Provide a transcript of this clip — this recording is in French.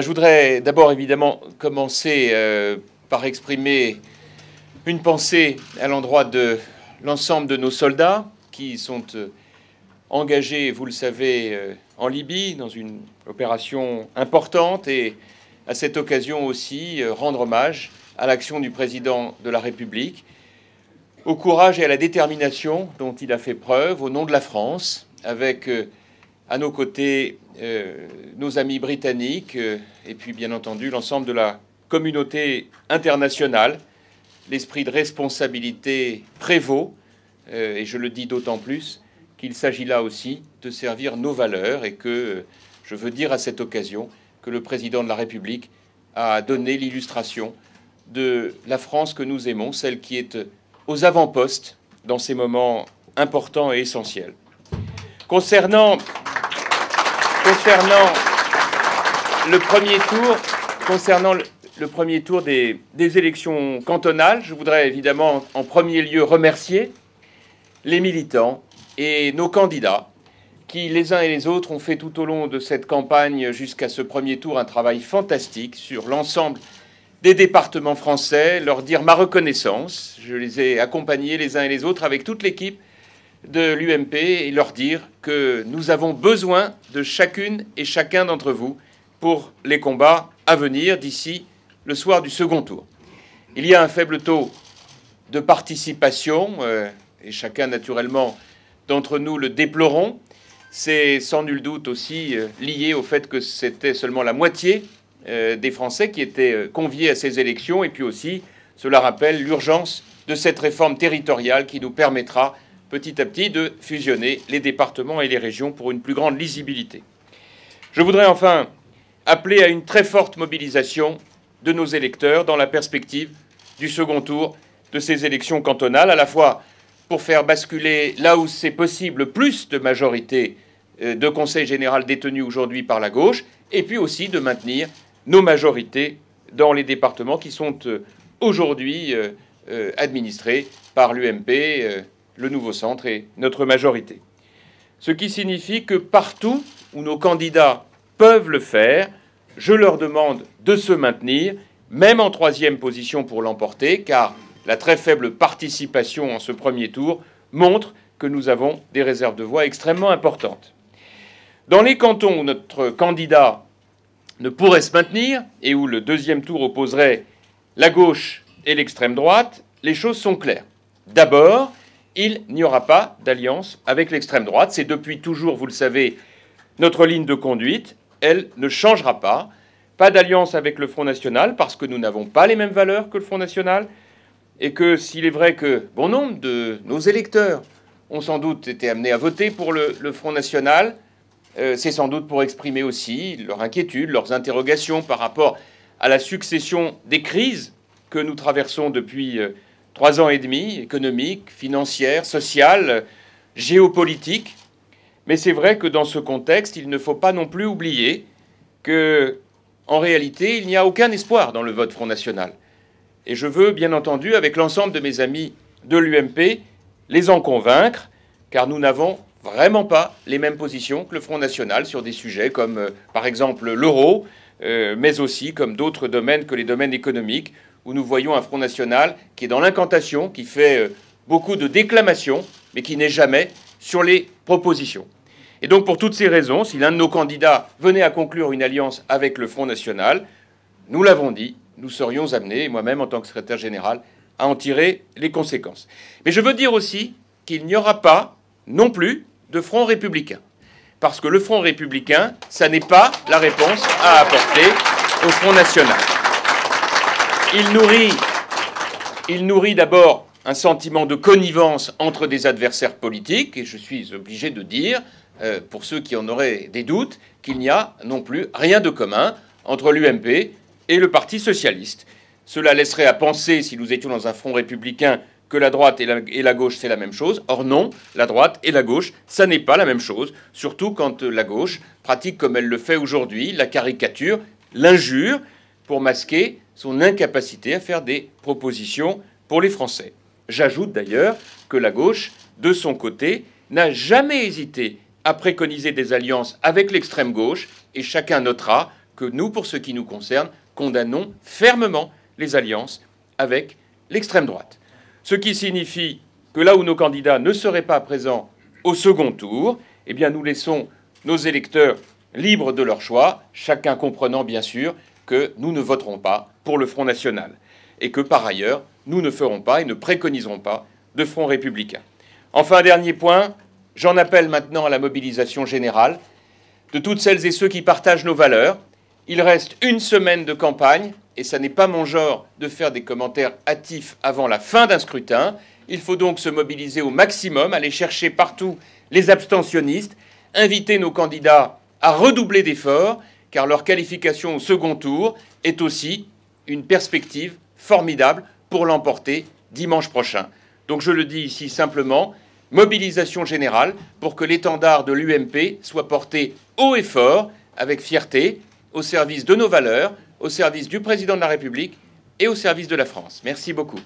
je voudrais d'abord évidemment commencer euh, par exprimer une pensée à l'endroit de l'ensemble de nos soldats qui sont euh, engagés, vous le savez, euh, en Libye dans une opération importante et à cette occasion aussi rendre hommage à l'action du président de la République, au courage et à la détermination dont il a fait preuve au nom de la France avec à nos côtés euh, nos amis britanniques euh, et puis bien entendu l'ensemble de la communauté internationale. L'esprit de responsabilité prévaut, euh, et je le dis d'autant plus qu'il s'agit là aussi de servir nos valeurs et que je veux dire à cette occasion que le président de la République a donné l'illustration de la France que nous aimons, celle qui est aux avant-postes dans ces moments importants et essentiels. Concernant Concernant le premier tour, concernant le premier tour des, des, élections cantonales, je voudrais évidemment en premier lieu remercier les militants et nos candidats qui, les uns et les autres, ont fait tout au long de cette campagne jusqu'à ce premier tour un travail fantastique sur l'ensemble des départements français, leur dire ma reconnaissance. Je les ai accompagnés les uns et les autres avec toute l'équipe de l'UMP et leur dire que nous avons besoin de chacune et chacun d'entre vous pour les combats à venir d'ici le soir du second tour. Il y a un faible taux de participation, euh, et chacun naturellement d'entre nous le déplorons. C'est sans nul doute aussi euh, lié au fait que c'était seulement la moitié euh, des Français qui étaient conviés à ces élections, et puis aussi, cela rappelle l'urgence de cette réforme territoriale qui nous permettra petit à petit de fusionner les départements et les régions pour une plus grande lisibilité. Je voudrais enfin appeler à une très forte mobilisation de nos électeurs dans la perspective du second tour de ces élections cantonales, à la fois pour faire basculer là où c'est possible plus de majorités euh, de conseil général détenu aujourd'hui par la gauche, et puis aussi de maintenir nos majorités dans les départements qui sont euh, aujourd'hui euh, administrés par l'UMP, le nouveau centre est notre majorité. Ce qui signifie que partout où nos candidats peuvent le faire, je leur demande de se maintenir, même en troisième position pour l'emporter, car la très faible participation en ce premier tour montre que nous avons des réserves de voix extrêmement importantes. Dans les cantons où notre candidat ne pourrait se maintenir et où le deuxième tour opposerait la gauche et l'extrême droite, les choses sont claires. D'abord, il n'y aura pas d'alliance avec l'extrême droite. C'est depuis toujours, vous le savez, notre ligne de conduite. Elle ne changera pas. Pas d'alliance avec le Front National parce que nous n'avons pas les mêmes valeurs que le Front National et que s'il est vrai que bon nombre de nos électeurs ont sans doute été amenés à voter pour le, Front National, euh, c'est sans doute pour exprimer aussi leur inquiétude, leurs interrogations par rapport à la succession des crises que nous traversons depuis... Euh, trois ans et demi, économique, financière, sociale, géopolitique. Mais c'est vrai que dans ce contexte, il ne faut pas non plus oublier que, en réalité, il n'y a aucun espoir dans le vote Front National. Et je veux, bien entendu, avec l'ensemble de mes amis de l'UMP, les en convaincre, car nous n'avons vraiment pas les mêmes positions que le Front National sur des sujets comme, euh, par exemple, l'euro, euh, mais aussi comme d'autres domaines que les domaines économiques où nous voyons un Front National qui est dans l'incantation, qui fait euh, beaucoup de déclamations, mais qui n'est jamais sur les propositions. Et donc pour toutes ces raisons, si l'un de nos candidats venait à conclure une alliance avec le Front National, nous l'avons dit, nous serions amenés, moi-même en tant que secrétaire général, à en tirer les conséquences. Mais je veux dire aussi qu'il n'y aura pas non plus de Front républicain. Parce que le Front républicain, ça n'est pas la réponse à apporter au Front national. Il nourrit, il nourrit d'abord un sentiment de connivence entre des adversaires politiques, et je suis obligé de dire, euh, pour ceux qui en auraient des doutes, qu'il n'y a non plus rien de commun entre l'UMP et le Parti socialiste. Cela laisserait à penser, si nous étions dans un front républicain, que la droite et et la gauche, c'est la même chose. Or non, la droite et la gauche, ça n'est pas la même chose, surtout quand la gauche pratique, comme elle le fait aujourd'hui, la caricature, l'injure, pour masquer son incapacité à faire des propositions pour les Français. J'ajoute d'ailleurs que la gauche, de son côté, n'a jamais hésité à préconiser des alliances avec l'extrême gauche, et chacun notera que nous, pour ce qui nous concerne, condamnons fermement les alliances avec l'extrême droite. Ce qui signifie que là où nos candidats ne seraient pas présents au second tour, eh bien nous laissons nos électeurs libres de leur choix, chacun comprenant bien sûr que nous ne voterons pas pour le Front National, et que par ailleurs, nous ne ferons pas et ne préconiserons pas de Front républicain. Enfin, dernier point, j'en appelle maintenant à la mobilisation générale de toutes celles et ceux qui partagent nos valeurs. Il reste une semaine de campagne, et ça n'est pas mon genre de faire des commentaires hâtifs avant la fin d'un scrutin. Il faut donc se mobiliser au maximum, aller chercher partout les abstentionnistes, inviter nos candidats à redoubler d'efforts, car leur qualification au second tour est aussi une perspective formidable pour l'emporter dimanche prochain. Donc je le dis ici simplement, mobilisation générale pour que l'étendard de l'UMP soit porté haut et fort, avec fierté, au service de nos valeurs, au service du président de la République et au service de la France. Merci beaucoup.